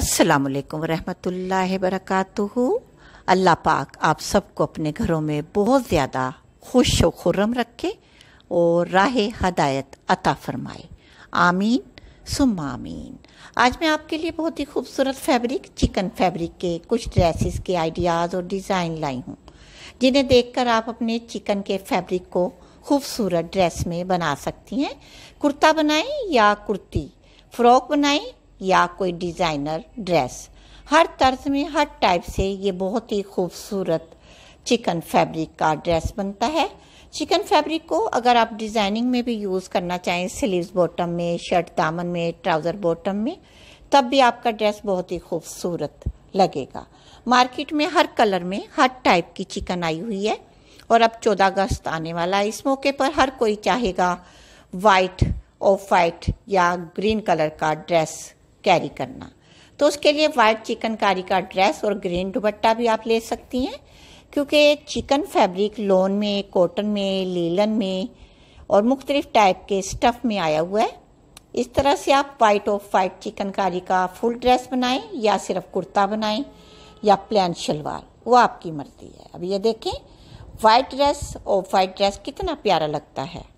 अस्सलाम वालेकुम रहमतुल्लाहि वबरकातुहू अल्लाह पाक आप सबको अपने घरों में बहुत ज़्यादा खुश व खुर्रम रखे और राह हदायत अता फरमाए आमीन सुम आमीन आज मैं आपके लिए बहुत ही खूबसूरत फैब्रिक चिकन फैब्रिक के कुछ ड्रेसेस के आइडियाज़ और डिज़ाइन लाई हूँ जिन्हें देखकर आप अपने चिकन के फैब्रिक को खूबसूरत ड्रेस में बना सकती हैं कुर्ता बनाएं या कुर्ती फ्रॉक बनाएं या कोई डिज़ाइनर ड्रेस हर तर्ज में हर टाइप से ये बहुत ही खूबसूरत चिकन फैब्रिक का ड्रेस बनता है चिकन फैब्रिक को अगर आप डिज़ाइनिंग में भी यूज़ करना चाहें स्लीव्स बॉटम में शर्ट दामन में ट्राउज़र बॉटम में तब भी आपका ड्रेस बहुत ही खूबसूरत लगेगा मार्केट में हर कलर में हर टाइप की चिकन आई हुई है और अब चौदह अगस्त आने वाला है इस मौके पर हर कोई चाहेगा वाइट ऑफ वाइट या ग्रीन कलर का ड्रेस कैरी करना तो उसके लिए वाइट चिकनकारी का ड्रेस और ग्रीन दुबट्टा भी आप ले सकती हैं क्योंकि चिकन फैब्रिक लोन में कॉटन में लीलन में और मुख्तलिफ टाइप के स्टफ़ में आया हुआ है इस तरह से आप वाइट ऑफ वाइट चिकनकारी का फुल ड्रेस बनाएं या सिर्फ कुर्ता बनाएं या प्लान शलवार वो आपकी मर्जी है अब ये देखें वाइट ड्रेस और वाइट ड्रेस कितना प्यारा लगता है